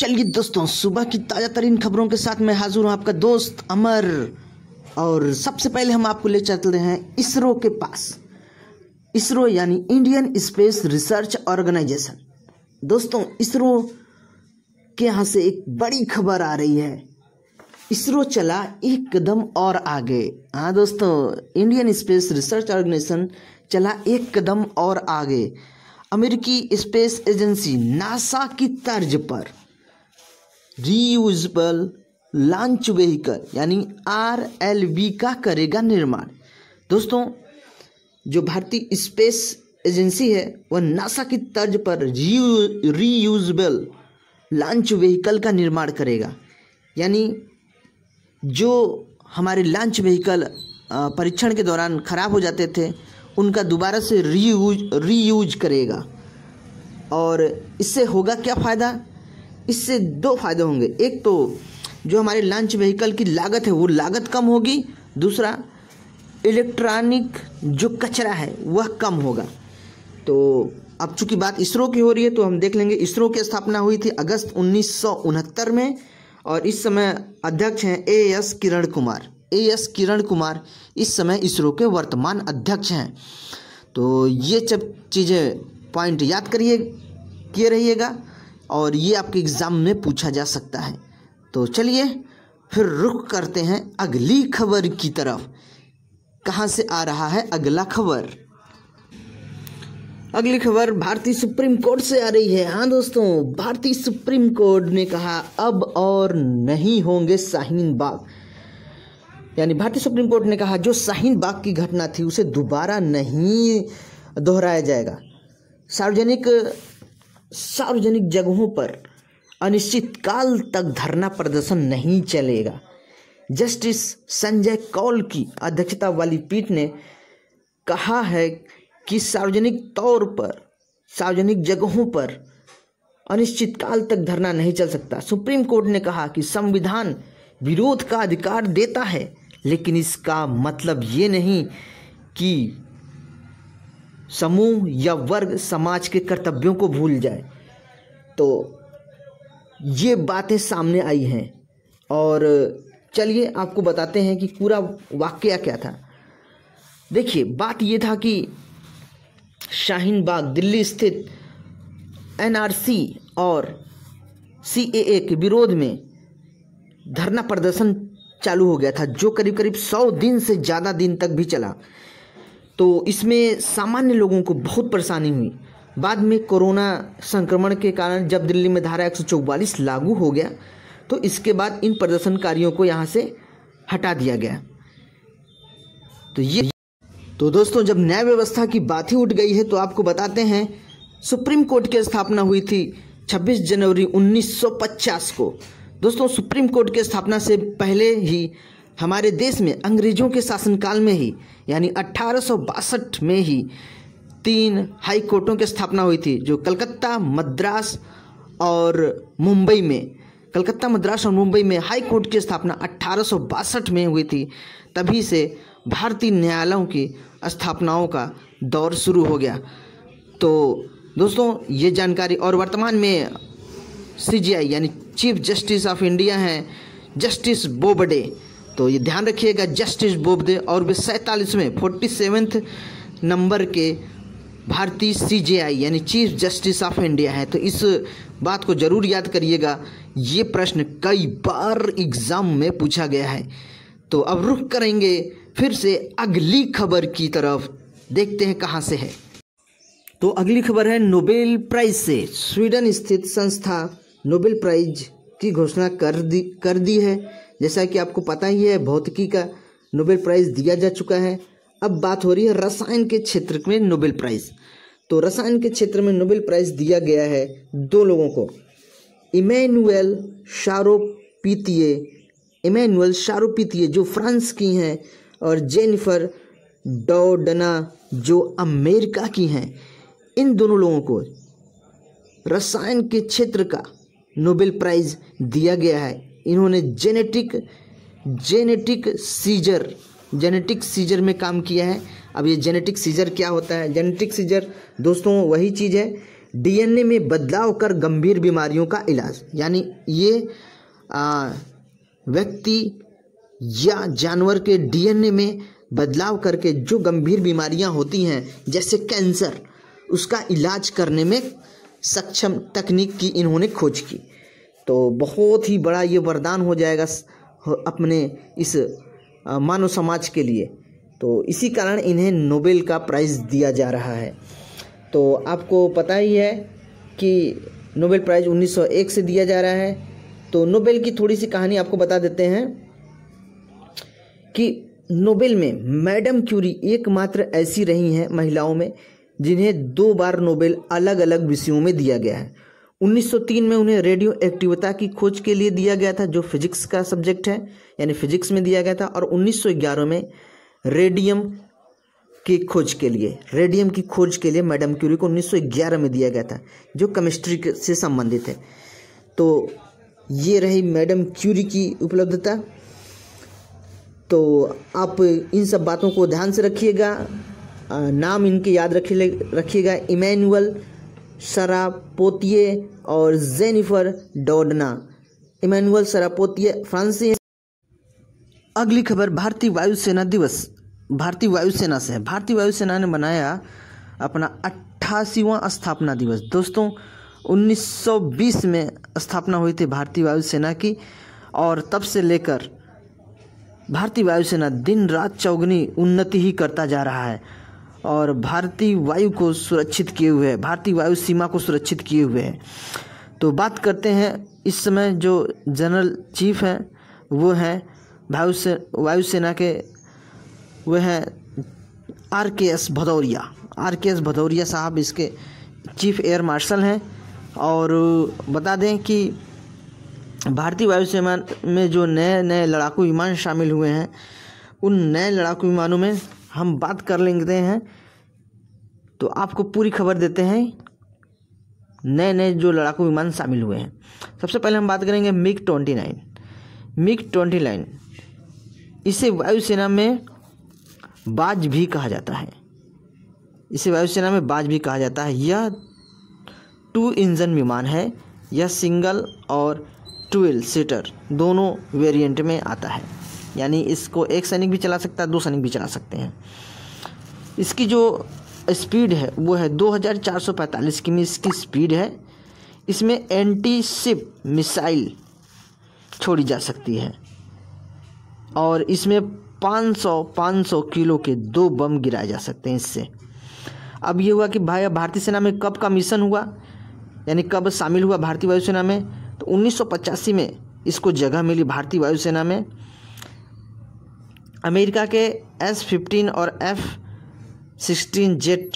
चलिए दोस्तों सुबह की ताज़ा तरीन खबरों के साथ मैं हाजिर हूँ आपका दोस्त अमर और सबसे पहले हम आपको ले चलते हैं इसरो के पास इसरो यानी इंडियन स्पेस रिसर्च ऑर्गेनाइजेशन दोस्तों इसरो के यहाँ से एक बड़ी खबर आ रही है इसरो चला एक कदम और आगे हाँ दोस्तों इंडियन स्पेस रिसर्च ऑर्गेनाइजेशन चला एक कदम और आगे अमेरिकी स्पेस एजेंसी नासा की तर्ज पर रीयूजबल लॉन्च व्हीकल यानी आर एल वी का करेगा निर्माण दोस्तों जो भारतीय स्पेस एजेंसी है वह नासा की तर्ज पर रीयूज रीयूजबल लॉन्च व्हीकल का निर्माण करेगा यानी जो हमारे लॉन्च व्हीकल परीक्षण के दौरान ख़राब हो जाते थे उनका दोबारा से रीयूज रीयूज करेगा और इससे होगा क्या फ़ायदा इससे दो फायदे होंगे एक तो जो हमारे लंच व्हीकल की लागत है वो लागत कम होगी दूसरा इलेक्ट्रॉनिक जो कचरा है वह कम होगा तो अब चूंकि बात इसरो की हो रही है तो हम देख लेंगे इसरो की स्थापना हुई थी अगस्त उन्नीस में और इस समय अध्यक्ष हैं A S Kiran Kumar A S Kiran Kumar इस समय इसरो के वर्तमान अध्यक्ष हैं तो ये सब चीज़ें पॉइंट याद करिए किए रहिएगा और ये आपके एग्ज़ाम में पूछा जा सकता है तो चलिए फिर रुख करते हैं अगली खबर की तरफ कहाँ से आ रहा है अगला खबर अगली खबर भारतीय सुप्रीम कोर्ट से आ रही है हाँ दोस्तों भारतीय सुप्रीम कोर्ट ने कहा अब और नहीं होंगे शाहीन बाग यानी भारतीय सुप्रीम कोर्ट ने कहा जो शाहीन बाग की घटना थी उसे दोबारा नहीं दोहराया जाएगा सार्वजनिक सार्वजनिक जगहों पर अनिश्चित काल तक धरना प्रदर्शन नहीं चलेगा जस्टिस संजय कौल की अध्यक्षता वाली पीठ ने कहा है कि सार्वजनिक तौर पर सार्वजनिक जगहों पर अनिश्चित काल तक धरना नहीं चल सकता सुप्रीम कोर्ट ने कहा कि संविधान विरोध का अधिकार देता है लेकिन इसका मतलब ये नहीं कि समूह या वर्ग समाज के कर्तव्यों को भूल जाए तो ये बातें सामने आई हैं और चलिए आपको बताते हैं कि पूरा वाक्य क्या था देखिए बात ये था कि शाहीन बाग दिल्ली स्थित एनआरसी और सीएए के विरोध में धरना प्रदर्शन चालू हो गया था जो करीब करीब सौ दिन से ज़्यादा दिन तक भी चला तो इसमें सामान्य लोगों को बहुत परेशानी हुई बाद में कोरोना संक्रमण के कारण जब दिल्ली में धारा एक लागू हो गया तो इसके बाद इन प्रदर्शनकारियों को यहाँ से हटा दिया गया तो ये तो दोस्तों जब न्याय व्यवस्था की बात ही उठ गई है तो आपको बताते हैं सुप्रीम कोर्ट की स्थापना हुई थी 26 जनवरी 1950 को दोस्तों सुप्रीम कोर्ट की स्थापना से पहले ही हमारे देश में अंग्रेजों के शासनकाल में ही यानी अट्ठारह में ही तीन हाई कोर्टों की स्थापना हुई थी जो कलकत्ता मद्रास और मुंबई में कलकत्ता मद्रास और मुंबई में हाई कोर्ट की स्थापना अट्ठारह में हुई थी तभी से भारतीय न्यायालयों की स्थापनाओं का दौर शुरू हो गया तो दोस्तों ये जानकारी और वर्तमान में सी यानी चीफ जस्टिस ऑफ इंडिया हैं जस्टिस बोबडे तो ये ध्यान रखिएगा जस्टिस बोबदे और वे सैंतालीसवें फोर्टी सेवेंथ नंबर के भारतीय सीजेआई यानी चीफ जस्टिस ऑफ इंडिया है तो इस बात को ज़रूर याद करिएगा ये प्रश्न कई बार एग्ज़ाम में पूछा गया है तो अब रुख करेंगे फिर से अगली खबर की तरफ देखते हैं कहाँ से है तो अगली खबर है नोबेल प्राइज से स्वीडन स्थित संस्था नोबेल प्राइज की घोषणा कर दी कर दी है जैसा कि आपको पता ही है भौतिकी का नोबेल प्राइज़ दिया जा चुका है अब बात हो रही है रसायन के क्षेत्र में नोबेल प्राइज़ तो रसायन के क्षेत्र में नोबेल प्राइज़ दिया गया है दो लोगों को इमैनुअल शारोपीतिये इमैनुअल पीतीय जो फ्रांस की हैं और जेनिफर डोडना जो अमेरिका की हैं इन दोनों लोगों को रसायन के क्षेत्र का नोबेल प्राइज़ दिया गया है इन्होंने genetic genetic scissor genetic scissor में काम किया है अब ये जेनेटिक सीजर क्या होता है जेनेटिक सीजर दोस्तों वही चीज़ है डीएनए में बदलाव कर गंभीर बीमारियों का इलाज यानी ये व्यक्ति या जानवर के डीएनए में बदलाव करके जो गंभीर बीमारियां होती हैं जैसे कैंसर उसका इलाज करने में सक्षम तकनीक की इन्होंने खोज की तो बहुत ही बड़ा ये वरदान हो जाएगा अपने इस मानव समाज के लिए तो इसी कारण इन्हें नोबेल का प्राइज़ दिया जा रहा है तो आपको पता ही है कि नोबेल प्राइज़ 1901 से दिया जा रहा है तो नोबेल की थोड़ी सी कहानी आपको बता देते हैं कि नोबेल में मैडम क्यूरी एकमात्र ऐसी रही हैं महिलाओं में जिन्हें दो बार नोबेल अलग अलग विषयों में दिया गया है 1903 में उन्हें रेडियो एक्टिवता की खोज के लिए दिया गया था जो फिजिक्स का सब्जेक्ट है यानी फिजिक्स में दिया गया था और 1911 में रेडियम की खोज के लिए रेडियम की खोज के लिए मैडम क्यूरी को 1911 में दिया गया था जो केमिस्ट्री से संबंधित है तो ये रही मैडम क्यूरी की उपलब्धता तो आप इन सब बातों को ध्यान से रखिएगा नाम इनके याद रखिए रखिएगा इमैनुअल शरापोतिये और जेनिफर डोडना इमानुअल शरापोतिये फ्रांसी अगली खबर भारतीय वायुसेना दिवस भारतीय वायुसेना से भारतीय वायुसेना ने मनाया अपना अट्ठासीवा स्थापना दिवस दोस्तों 1920 में स्थापना हुई थी भारतीय वायुसेना की और तब से लेकर भारतीय वायुसेना दिन रात चौगनी उन्नति ही करता जा रहा है और भारतीय वायु को सुरक्षित किए हुए हैं भारतीय वायु सीमा को सुरक्षित किए हुए हैं तो बात करते हैं इस समय जो जनरल चीफ हैं वो हैं वायु से वायुसेना के वह हैं R K S Bhadauria R K S Bhadauria साहब इसके चीफ एयर मार्शल हैं और बता दें कि भारतीय वायुसेना में जो नए नए लड़ाकू विमान शामिल हुए हैं उन नए लड़ाकू विमानों में हम बात कर लेते हैं तो आपको पूरी खबर देते हैं नए नए जो लड़ाकू विमान शामिल हुए हैं सबसे पहले हम बात करेंगे MiG twenty nine MiG twenty nine इसे वायुसेना में बाज भी कहा जाता है इसे वायुसेना में बाज भी कहा जाता है यह टू इंजन विमान है यह सिंगल और ट्वेल्व सीटर दोनों वेरिएंट में आता है यानी इसको एक सैनिक भी चला सकता है दो सैनिक भी चला सकते हैं इसकी जो स्पीड है वो है 2445 किमी इसकी स्पीड है इसमें एंटी शिप मिसाइल छोड़ी जा सकती है और इसमें 500 500 किलो के दो बम गिराए जा सकते हैं इससे अब ये हुआ कि भाई भारतीय सेना में कब का मिशन हुआ यानी कब शामिल हुआ भारतीय वायुसेना में तो उन्नीस में इसको जगह मिली भारतीय वायुसेना में अमेरिका के एस फिफ्टीन और एफ सिक्सटीन जेट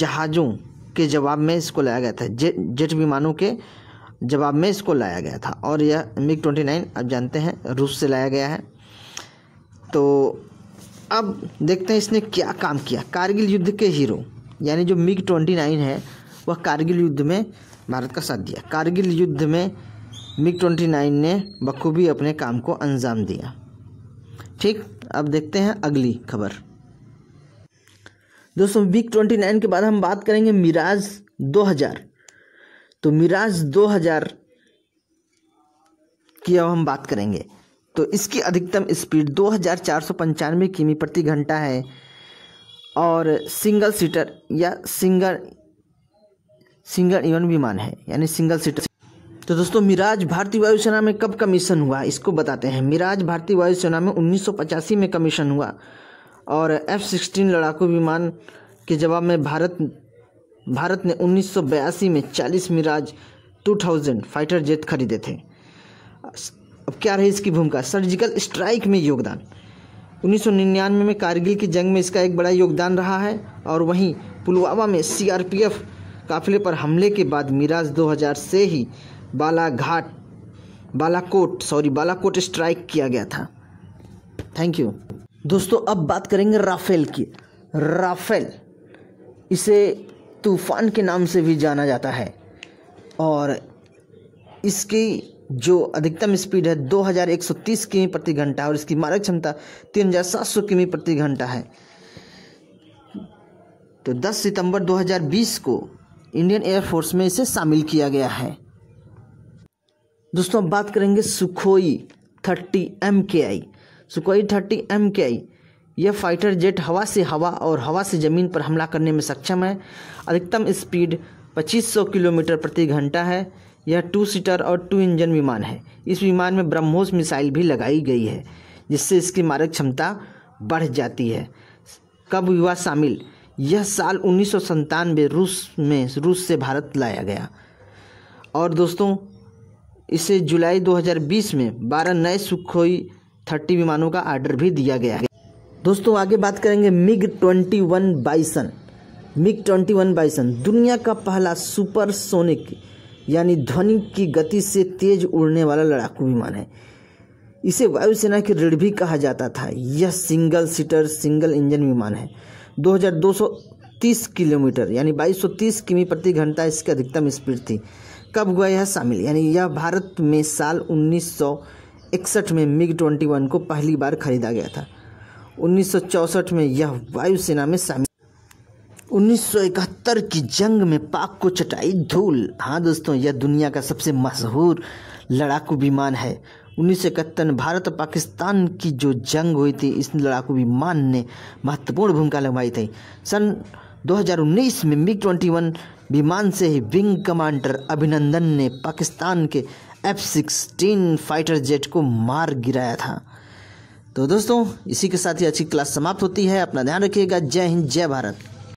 जहाज़ों के जवाब में इसको लाया गया था जे, जेट विमानों के जवाब में इसको लाया गया था और यह मिग ट्वेंटी नाइन आप जानते हैं रूस से लाया गया है तो अब देखते हैं इसने क्या काम किया कारगिल युद्ध के हीरो यानी जो मिग ट्वेंटी नाइन है वह कारगिल युद्ध में भारत का साथ दिया कारगिल युद्ध में मिग ट्वेंटी नाइन ने बखूबी अपने काम को अंजाम दिया ठीक अब देखते हैं अगली खबर दोस्तों मिग ट्वेंटी नाइन के बाद हम बात करेंगे मिराज दो हज़ार तो मिराज दो हज़ार की अब हम बात करेंगे तो इसकी अधिकतम स्पीड दो हज़ार चार सौ पंचानवे किमी प्रति घंटा है और सिंगल सीटर या सिंगल सिंगल इवन विमान है यानी सिंगल सीटर तो दोस्तों मिराज भारतीय वायुसेना में कब कमीशन हुआ इसको बताते हैं मिराज भारतीय वायुसेना में उन्नीस में कमीशन हुआ और एफ सिक्सटीन लड़ाकू विमान के जवाब में भारत भारत ने उन्नीस में 40 मिराज 2000 फाइटर जेट खरीदे थे अब क्या रही इसकी भूमिका सर्जिकल स्ट्राइक में योगदान 1999 में कारगिल की जंग में इसका एक बड़ा योगदान रहा है और वहीं पुलवामा में सीआरपीएफ काफिले पर हमले के बाद मिराज 2000 से ही बालाघाट बालाकोट सॉरी बालाकोट स्ट्राइक किया गया था थैंक यू दोस्तों अब बात करेंगे राफेल की राफेल इसे तूफान के नाम से भी जाना जाता है और इसकी जो अधिकतम स्पीड है 2130 किमी प्रति घंटा और इसकी मारक क्षमता 3700 किमी प्रति घंटा है तो 10 सितंबर 2020 को इंडियन एयरफोर्स में इसे शामिल किया गया है दोस्तों अब बात करेंगे सुखोई थर्टी एम के आई सुखोई थर्टी एम के आई यह फाइटर जेट हवा से हवा और हवा से ज़मीन पर हमला करने में सक्षम है अधिकतम स्पीड 2500 किलोमीटर प्रति घंटा है यह टू सीटर और टू इंजन विमान है इस विमान में ब्रह्मोस मिसाइल भी लगाई गई है जिससे इसकी मारक क्षमता बढ़ जाती है कब युवा शामिल यह साल उन्नीस रूस में रूस से भारत लाया गया और दोस्तों इसे जुलाई 2020 में 12 नए सुखोई 30 विमानों का आर्डर भी दिया गया है दोस्तों आगे बात करेंगे मिग 21 बाइसन मिग 21 बाइसन दुनिया का पहला सुपरसोनिक यानी ध्वनि की गति से तेज उड़ने वाला लड़ाकू विमान है इसे वायुसेना की रीढ़ भी कहा जाता था यह सिंगल सीटर सिंगल इंजन विमान है 2230 किलोमीटर यानी 2230 किमी प्रति घंटा इसकी अधिकतम स्पीड थी कब हुआ यह शामिल यानी यह भारत में साल 1961 में मिग 21 को पहली बार खरीदा गया था 1964 में यह वायुसेना में शामिल 1971 की जंग में पाक को चटाई धूल हाँ दोस्तों यह दुनिया का सबसे मशहूर लड़ाकू विमान है उन्नीस में भारत और पाकिस्तान की जो जंग हुई थी इस लड़ाकू विमान ने महत्वपूर्ण भूमिका लगवाई थी सन 2019 में मिग 21 विमान से ही विंग कमांडर अभिनंदन ने पाकिस्तान के एफ सिक्सटीन फाइटर जेट को मार गिराया था तो दोस्तों इसी के साथ ही अच्छी क्लास समाप्त होती है अपना ध्यान रखिएगा जय हिंद जय भारत